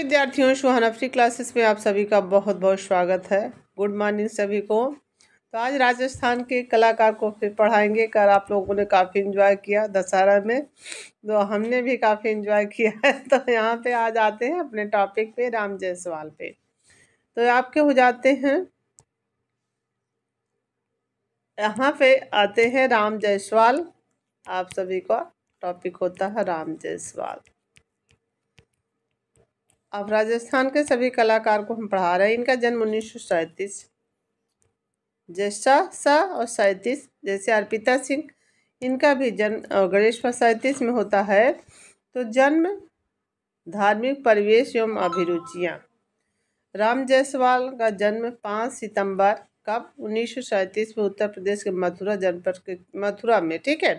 विद्यार्थियों शुहान अफ्री क्लासेस में आप सभी का बहुत बहुत स्वागत है गुड मॉर्निंग सभी को तो आज राजस्थान के कलाकार को फिर पढ़ाएंगे कर आप लोगों ने काफ़ी इन्जॉय किया दशहरा में तो हमने भी काफ़ी इन्जॉय किया है तो यहाँ पे आज आते हैं अपने टॉपिक पे राम जायसवाल पे तो आपके हो जाते हैं यहाँ पे आते हैं राम जायसवाल आप सभी का टॉपिक होता है राम जायसवाल अब राजस्थान के सभी कलाकार को हम पढ़ा रहे हैं इनका जन्म उन्नीस सौ सैंतीस जैसा सा और सैंतीस जैसे अर्पिता सिंह इनका भी जन्म गणेश सैंतीस में होता है तो जन्म धार्मिक परिवेश एवं अभिरुचियाँ राम जायसवाल का जन्म पाँच सितंबर कब उन्नीस सौ सैंतीस में उत्तर प्रदेश के मथुरा जनपद के मथुरा में ठीक है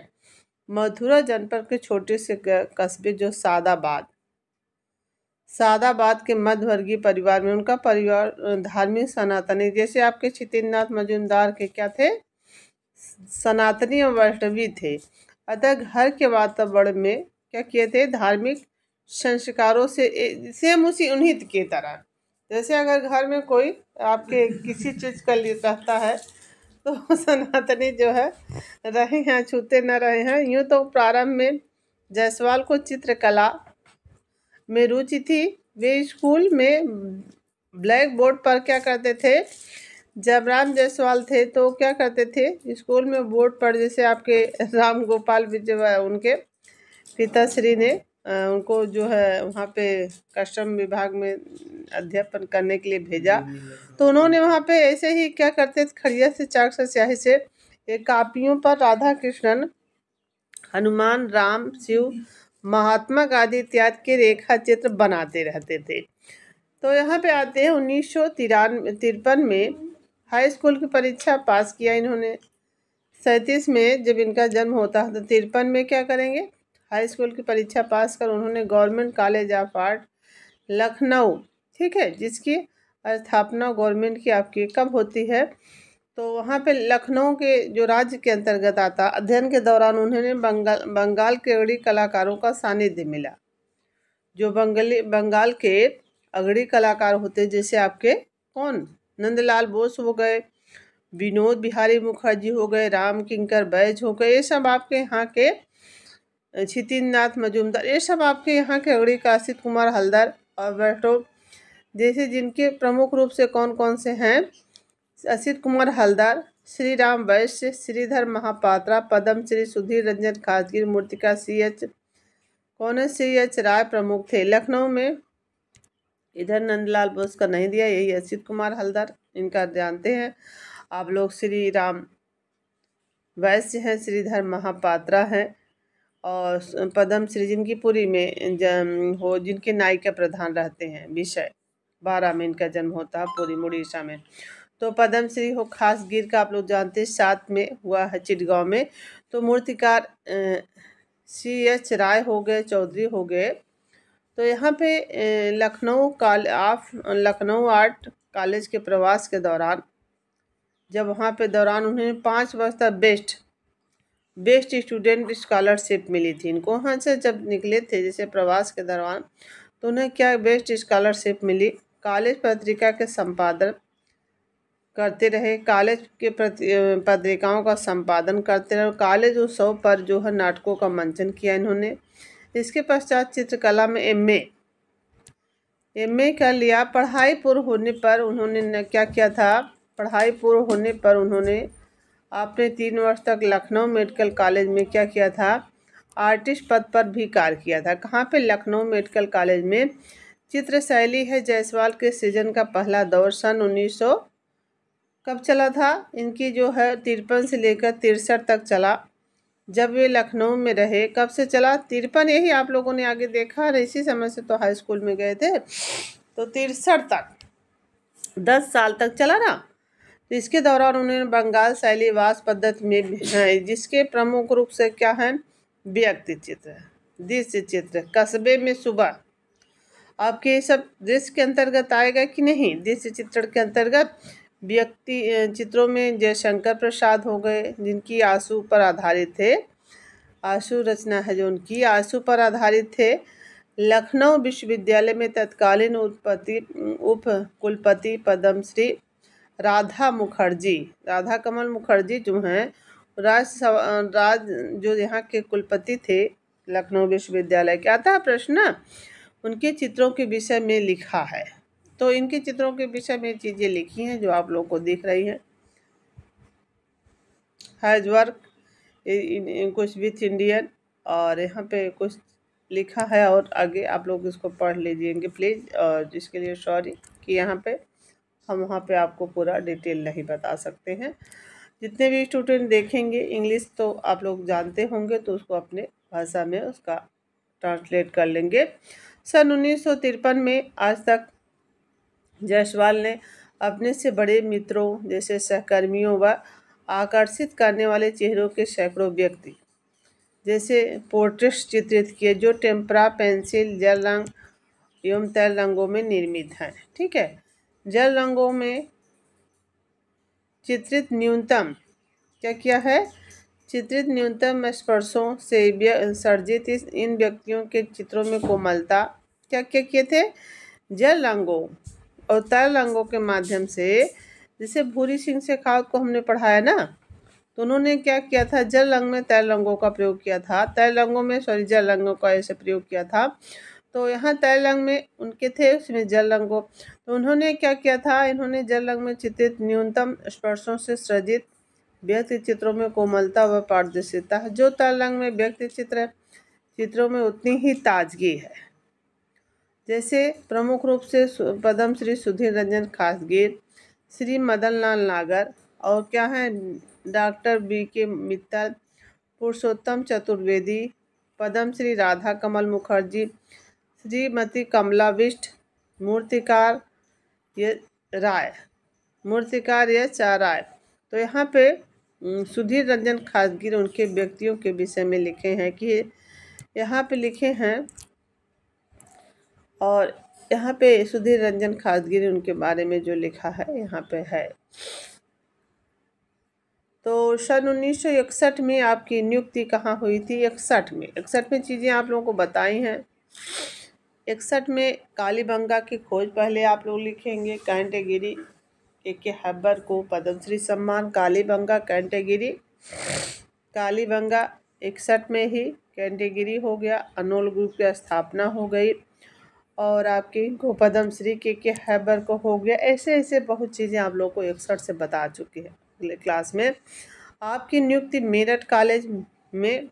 मथुरा जनपद के छोटे से कस्बे जो सादाबाद सादाबाद के मध्यवर्गीय परिवार में उनका परिवार धार्मिक सनातनी जैसे आपके क्षितिनाथ मजुमदार के क्या थे सनातनी और वैष्णवी थे अतः घर के वातावरण में क्या किए थे धार्मिक संस्कारों से सेम उसी उन्हीं की तरह जैसे अगर घर में कोई आपके किसी चीज़ का लिए रहता है तो सनातनी जो है रहे हैं छूते न रहे हैं यूँ तो प्रारंभ में जायसवाल को चित्रकला में रुचि थी वे स्कूल में ब्लैक बोर्ड पर क्या करते थे जब राम जायसवाल थे तो क्या करते थे स्कूल में बोर्ड पर जैसे आपके राम गोपाल विजय उनके पिताश्री ने उनको जो है वहाँ पे कस्टम विभाग में अध्यापन करने के लिए भेजा तो उन्होंने वहाँ पे ऐसे ही क्या करते थे खड़िया से चाक से स्याही से एक कापियों पर राधा कृष्णन हनुमान राम शिव महात्मा गांधी इत्यादि के रेखा चित्र बनाते रहते थे तो यहाँ पे आते हैं उन्नीस सौ तिरपन में हाई स्कूल की परीक्षा पास किया इन्होंने सैंतीस में जब इनका जन्म होता है तो तिरपन में क्या करेंगे हाई स्कूल की परीक्षा पास कर उन्होंने government college of art Lucknow ठीक है जिसकी स्थापना गवर्नमेंट की आपकी कब होती है तो वहाँ पे लखनऊ के जो राज्य के अंतर्गत आता अध्ययन के दौरान उन्हें बंगाल बंगाल के अगड़ी कलाकारों का सानिध्य मिला जो बंगली बंगाल के अगड़ी कलाकार होते जैसे आपके कौन नंदलाल बोस हो गए विनोद बिहारी मुखर्जी हो गए राम किंकर बैज हो गए ये सब आपके यहाँ के क्षितिन नाथ मजूमदार ये सब आपके यहाँ के अगड़ी काशित कुमार हल्दर और बैठो जैसे जिनके प्रमुख रूप से कौन कौन से हैं असित कुमार हलदार श्री राम वैश्य श्रीधर महापात्रा पदम श्री सुधीर रंजन खासगीर मूर्तिका सी एच कौन सी एच राय प्रमुख थे लखनऊ में इधर नंदलाल बोस का नहीं दिया यही असित कुमार हलदार इनका जानते हैं आप लोग श्री राम वैश्य हैं श्रीधर महापात्रा हैं और पदम श्री जिनकी पुरी में हो जिनके नायिका प्रधान रहते हैं विषय बारह में इनका जन्म होता है पूरी उड़ीसा में तो पद्मश्री श्री हो खास गिर का आप लोग जानते हैं साथ में हुआ है चिटगांव में तो मूर्तिकार सी एच राय हो गए चौधरी हो गए तो यहाँ पे लखनऊ काल ऑफ लखनऊ आर्ट कॉलेज के प्रवास के दौरान जब वहाँ पे दौरान उन्हें पाँच वर्ष तक बेस्ट बेस्ट स्टूडेंट स्कॉलरशिप मिली थी इनको वहाँ से जब निकले थे जैसे प्रवास के दौरान तो उन्हें क्या बेस्ट स्कॉलरशिप मिली कॉलेज पत्रिका के संपादक करते रहे कॉलेज के पत्रिकाओं का संपादन करते रहे कॉलेज उत्सव पर जो है नाटकों का मंचन किया इन्होंने इसके पश्चात चित्रकला में एम एम कर लिया पढ़ाई पूर्व होने पर उन्होंने क्या किया था पढ़ाई पूर्व होने पर उन्होंने आपने तीन वर्ष तक लखनऊ मेडिकल कॉलेज में क्या किया था आर्टिस्ट पद पर भी कार्य किया था कहाँ पे लखनऊ मेडिकल कॉलेज में चित्रशैली है जायसवाल के सीजन का पहला दौर सन उन्नीस सौ कब चला था इनकी जो है तिरपन से लेकर तिरसठ तक चला जब वे लखनऊ में रहे कब से चला तिरपन यही आप लोगों ने आगे देखा और इसी समय से तो हाई स्कूल में गए थे तो तिरसठ तक दस साल तक चला ना तो इसके दौरान उन्होंने बंगाल शैली वास पद्धति में हाँ, जिसके प्रमुख रूप से क्या है व्यक्ति चित्र दृश्य चित्र कस्बे में सुबह आपके ये सब दृश्य के अंतर्गत आएगा कि नहीं दृश्य चित्रण के अंतर्गत व्यक्ति चित्रों में जयशंकर प्रसाद हो गए जिनकी आंसू पर आधारित थे आंसू रचना है जो उनकी आंसू पर आधारित थे लखनऊ विश्वविद्यालय में तत्कालीन उत्पत्ति उप कुलपति पद्मश्री राधा मुखर्जी राधा कमल मुखर्जी जो हैं राज राज जो यहाँ के कुलपति थे लखनऊ विश्वविद्यालय के आता प्रश्न उनके चित्रों के विषय में लिखा है तो इनके चित्रों के विषय में चीज़ें लिखी हैं जो आप लोग को दिख रही हैं हैज वर्क कुछ विथ इंडियन और यहाँ पे कुछ लिखा है और आगे आप लोग इसको पढ़ लीजिएंगे प्लीज़ और जिसके लिए सॉरी कि यहाँ पे हम वहाँ पे आपको पूरा डिटेल नहीं बता सकते हैं जितने भी स्टूडेंट देखेंगे इंग्लिश तो आप लोग जानते होंगे तो उसको अपने भाषा में उसका ट्रांसलेट कर लेंगे सन उन्नीस में आज तक जायसवाल ने अपने से बड़े मित्रों जैसे सहकर्मियों व आकर्षित करने वाले चेहरों के सैकड़ों व्यक्ति जैसे पोर्ट्रेट्स चित्रित किए जो टेम्परा पेंसिल जल रंग एवं तैल रंगों में निर्मित हैं ठीक है जल रंगों में चित्रित न्यूनतम क्या क्या है चित्रित न्यूनतम स्पर्शों से सर्जित इस इन व्यक्तियों के चित्रों में कोमलता क्या क्या किए थे जल रंगों और तरल अंगों के माध्यम से जैसे भूरी सिंह शेखावत को हमने पढ़ाया ना तो उन्होंने क्या किया था जल अंग में तैल अंगों का प्रयोग किया था तैल अंगों में सॉरी जल अंगों का ऐसे प्रयोग किया था तो यहाँ तैल अंग में उनके थे उसमें जल अंगों तो उन्होंने क्या किया था इन्होंने जल अंग में चित्रित न्यूनतम स्पर्शों से सृजित व्यक्ति चित्रों में कोमलता व पारदर्शिता जो तैल अंग में व्यक्ति चित्र चित्रों में उतनी ही ताजगी है जैसे प्रमुख रूप से पद्म श्री सुधीर रंजन खासगीर श्री मदन लाल नागर और क्या है डॉक्टर बी के मित्तल पुरुषोत्तम चतुर्वेदी पद्म श्री राधा कमल मुखर्जी श्रीमती कमला विष्ट मूर्तिकार ये राय मूर्तिकार ये राय तो यहाँ पे सुधीर रंजन खासगीर उनके व्यक्तियों के विषय में लिखे हैं कि यहाँ पे लिखे हैं और यहाँ पे सुधीर रंजन खासगिरी उनके बारे में जो लिखा है यहाँ पे है तो सन उन्नीस में आपकी नियुक्ति कहाँ हुई थी इकसठ में इकसठ में चीज़ें आप लोगों को बताई हैं इकसठ में कालीबंगा की खोज पहले आप लोग लिखेंगे कैंटेगिरी ए के हब्बर को पद्मश्री सम्मान कालीबंगा कैंटेगिरी कालीबंगा इकसठ में ही कैंटेगिरी हो गया अनोल ग्रुप की स्थापना हो गई और आपके पदम श्री के के हैबर को हो गया ऐसे ऐसे बहुत चीज़ें आप लोगों को एकसठ से बता चुके हैं अगले क्लास में आपकी नियुक्ति मेरठ कॉलेज में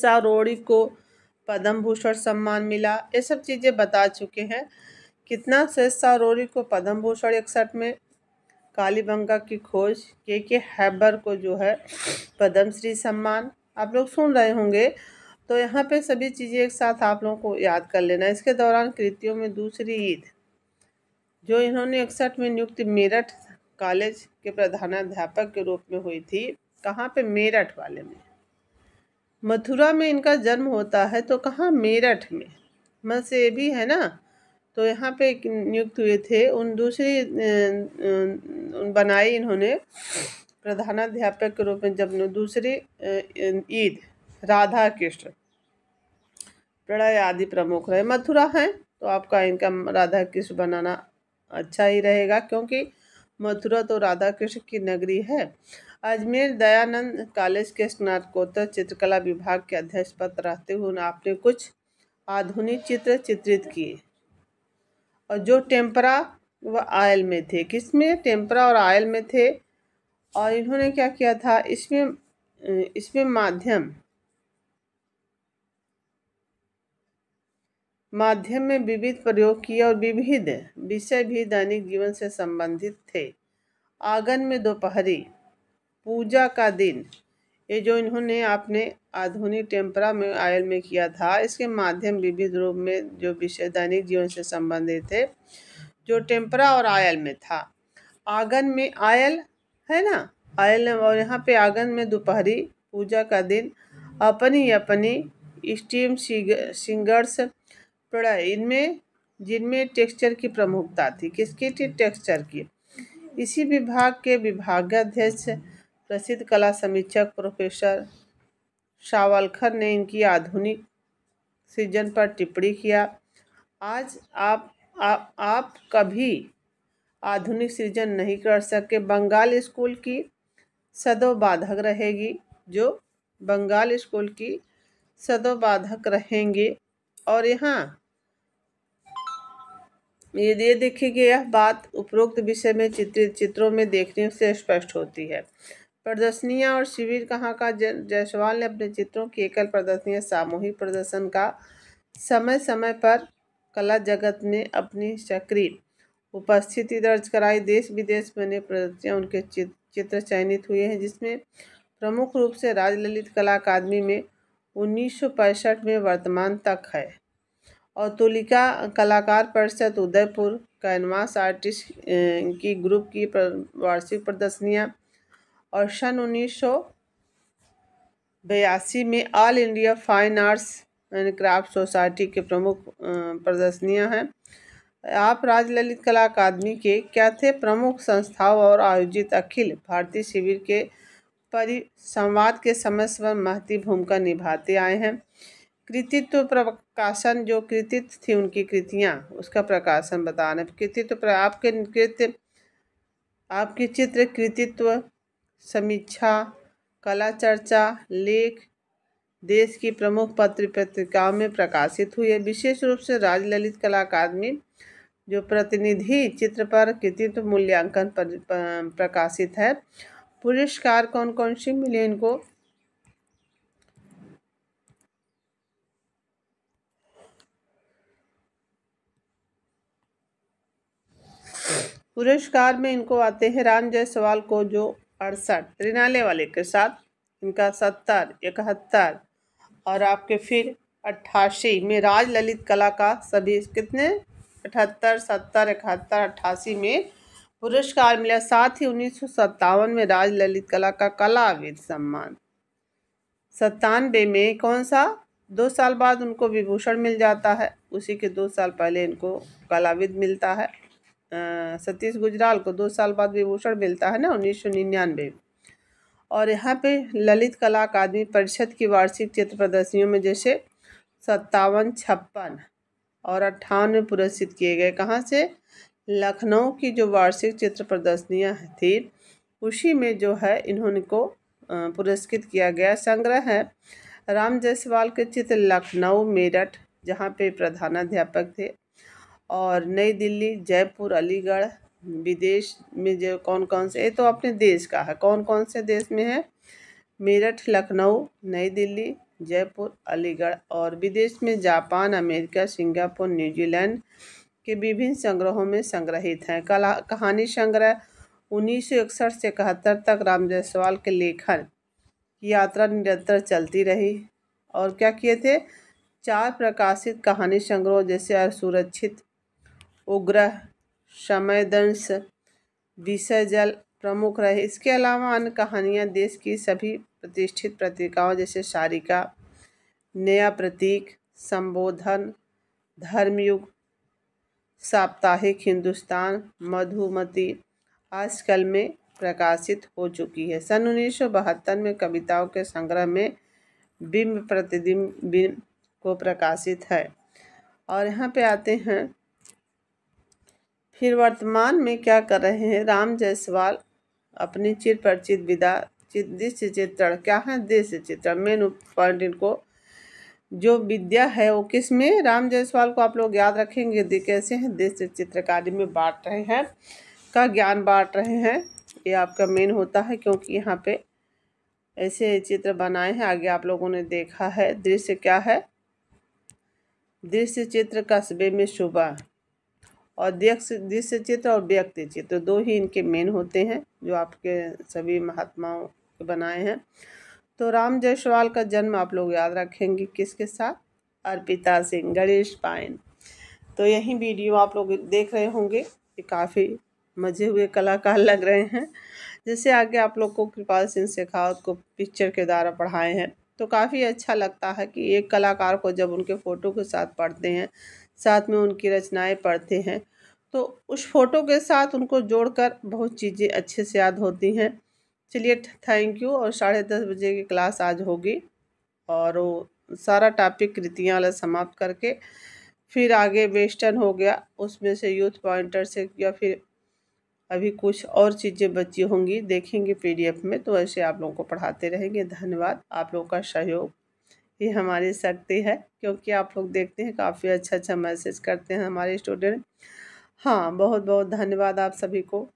शाह रोड़ी को पद्म भूषण सम्मान मिला ये सब चीज़ें बता चुके हैं कितना शाह रोड़ी को पद्म भूषण इकसठ में कालीबंगा की खोज के के हैबर को जो है पद्मश्री सम्मान आप लोग सुन रहे होंगे तो यहाँ पे सभी चीज़ें एक साथ आप लोगों को याद कर लेना इसके दौरान कृतियों में दूसरी ईद जो इन्होंने इकसठ में नियुक्त मेरठ कॉलेज के प्रधानाध्यापक के रूप में हुई थी कहाँ पे मेरठ वाले में मथुरा में इनका जन्म होता है तो कहाँ मेरठ में म से भी है ना तो यहाँ पे नियुक्त हुए थे उन दूसरी बनाई इन्होंने प्रधानाध्यापक के रूप में जब दूसरी ईद राधा कृष्ण प्रणय आदि प्रमुख रहे मथुरा हैं तो आपका इनका राधा कृष्ण बनाना अच्छा ही रहेगा क्योंकि मथुरा तो राधा कृष्ण की नगरी है अजमेर दयानंद कॉलेज के स्नातकोत्तर चित्रकला विभाग के अध्यक्ष पद रहते हुए आपने कुछ आधुनिक चित्र चित्रित किए और जो टेम्परा व आयल में थे किसमें टेम्परा और आयल में थे और इन्होंने क्या किया था इसमें इसमें माध्यम माध्यम में विविध प्रयोग किए और विविध विषय भी दैनिक जीवन से संबंधित थे आंगन में दोपहरी पूजा का दिन ये जो इन्होंने आपने आधुनिक टेम्परा में आयल में किया था इसके माध्यम विविध रूप में जो विषय दैनिक जीवन से संबंधित थे जो टेम्परा और आयल में था आंगन में आयल है ना आयल और यहाँ पे आंगन में दोपहरी पूजा का दिन अपनी अपनी स्टीम सिंगर्स प्रोडक्ट इनमें जिनमें टेक्सचर की प्रमुखता थी किसकी थी टेक्सचर की इसी विभाग के विभागाध्यक्ष प्रसिद्ध कला समीक्षक प्रोफेसर शावलखर ने इनकी आधुनिक सृजन पर टिप्पणी किया आज आप आ, आप कभी आधुनिक सृजन नहीं कर सके बंगाल स्कूल की सदो बाधक रहेगी जो बंगाल स्कूल की सदो बाधक रहेंगे और यहाँ ये ये देखिए कि यह बात उपरोक्त विषय में चित्रित चित्रों में देखने से स्पष्ट होती है प्रदर्शनियाँ और शिविर कहाँ का जायसवाल ने अपने चित्रों की एकल प्रदर्शनियाँ सामूहिक प्रदर्शन का समय समय पर कला जगत में अपनी सक्रिय उपस्थिति दर्ज कराई देश विदेश में उन्हें प्रदर्शनियाँ उनके चित्र चयनित हुए हैं जिसमें प्रमुख रूप से राजललित कला अकादमी में उन्नीस में वर्तमान तक है और तुलिका कलाकार परिषद उदयपुर कैनवास आर्टिस्ट की ग्रुप की वार्षिक प्रदर्शनियाँ और सन उन्नीस बयासी में all India fine arts and craft society के प्रमुख प्रदर्शनियां हैं आप राजललित कला अकादमी के कैथे प्रमुख संस्थाओं और आयोजित अखिल भारतीय शिविर के पर संवाद के समय पर महती भूमिका निभाते आए हैं कृतित्व प्रकाशन जो कृतित्व थी उनकी कृतियाँ उसका प्रकाशन बताने कृतित्व आपके कृत्य आपके चित्र कृतित्व समीक्षा कला चर्चा लेख देश की प्रमुख पत्र पत्रिकाओं में प्रकाशित हुई है विशेष रूप से राजललित कला अकादमी जो प्रतिनिधि चित्र पर कृतित्व मूल्यांकन प्रकाशित है पुरस्कार कौन कौन से मिले इनको पुरस्कार में इनको आते हैं राम जायसवाल को जो अड़सठ रिनाले वाले के साथ इनका सत्तर इकहत्तर और आपके फिर अट्ठासी में राज ललित कला का सभी कितने अठहत्तर सत्तर इकहत्तर अट्ठासी में पुरस्कार मिला साथ ही उन्नीस में राज ललित कला का कलाविद सम्मान सत्तानवे में कौन सा दो साल बाद उनको विभूषण मिल जाता है उसी के दो साल पहले इनको कलाविद मिलता है सतीश गुजराल को दो साल बाद विभूषण मिलता है ना उन्नीस सौ निन्यानवे और यहाँ पे ललित कला अकादमी परिषद की वार्षिक चित्र प्रदर्शनियों में जैसे सत्तावन छप्पन और अट्ठानवे पुरस्कृत किए गए कहाँ से लखनऊ की जो वार्षिक चित्र प्रदर्शनियाँ थी उसी में जो है इन्होंने को पुरस्कृत किया गया संग्रह है राम जायसवाल के चित्र लखनऊ मेरठ जहाँ पे प्रधानाध्यापक थे और नई दिल्ली जयपुर अलीगढ़ विदेश में जो कौन कौन से ये तो अपने देश का है कौन कौन से देश में है मेरठ लखनऊ नई दिल्ली जयपुर अलीगढ़ और विदेश में जापान अमेरिका सिंगापुर न्यूजीलैंड के विभिन्न संग्रहों में संग्रहित हैं कला कहानी संग्रह उन्नीस सौ से इकहत्तर तक राम जायसवाल के लेखन की यात्रा निरंतर चलती रही और क्या किए थे चार प्रकाशित कहानी संग्रह जैसे असुरक्षित उग्रह समयदंश विषय जल प्रमुख रहे इसके अलावा अन्य कहानियाँ देश की सभी प्रतिष्ठित पत्रिकाओं जैसे सारिका नया प्रतीक संबोधन धर्मयुग साप्ताहिक हिंदुस्तान मधुमती आजकल में प्रकाशित हो चुकी है सन उन्नीस में कविताओं के संग्रह में बिंब प्रतिदिन बिंब को प्रकाशित है और यहाँ पे आते हैं फिर वर्तमान में क्या कर रहे हैं राम जायसवाल अपनी चिर परिचित विदा चित दृश्य चित्रण क्या है दृश्य चित्रण मेन पॉइंट इनको जो विद्या है वो किस में राम जायसवाल को आप लोग याद रखेंगे दे कैसे हैं देश चित्रकारी में बांट रहे हैं का ज्ञान बांट रहे हैं ये आपका मेन होता है क्योंकि यहाँ पे ऐसे चित्र बनाए हैं आगे आप लोगों ने देखा है दृश्य क्या है दृश्य चित्र कस्बे में सुबह और दृश्य चित्र और व्यक्ति चित्र दो ही इनके मेन होते हैं जो आपके सभी महात्माओं के बनाए हैं तो राम जायसवाल का जन्म आप लोग याद रखेंगे किसके साथ अर्पिता सिंह गणेश पायन तो यही वीडियो आप लोग देख रहे होंगे ये काफ़ी मजे हुए कलाकार लग रहे हैं जैसे आगे आप लोग को कृपाल सिंह शेखावत को पिक्चर के द्वारा पढ़ाए हैं तो काफ़ी अच्छा लगता है कि एक कलाकार को जब उनके फ़ोटो के साथ पढ़ते हैं साथ में उनकी रचनाएं पढ़ते हैं तो उस फोटो के साथ उनको जोड़कर बहुत चीज़ें अच्छे से याद होती हैं चलिए थैंक यू और साढ़े दस बजे की क्लास आज होगी और वो सारा टॉपिक कृतियाँ वाला समाप्त करके फिर आगे वेस्टर्न हो गया उसमें से यूथ पॉइंटर से या फिर अभी कुछ और चीज़ें बची होंगी देखेंगे पीडीएफ में तो ऐसे आप लोगों को पढ़ाते रहेंगे धन्यवाद आप लोगों का सहयोग ये हमारी शक्ति है क्योंकि आप लोग देखते हैं काफ़ी अच्छा अच्छा मैसेज करते हैं हमारे स्टूडेंट हाँ बहुत बहुत धन्यवाद आप सभी को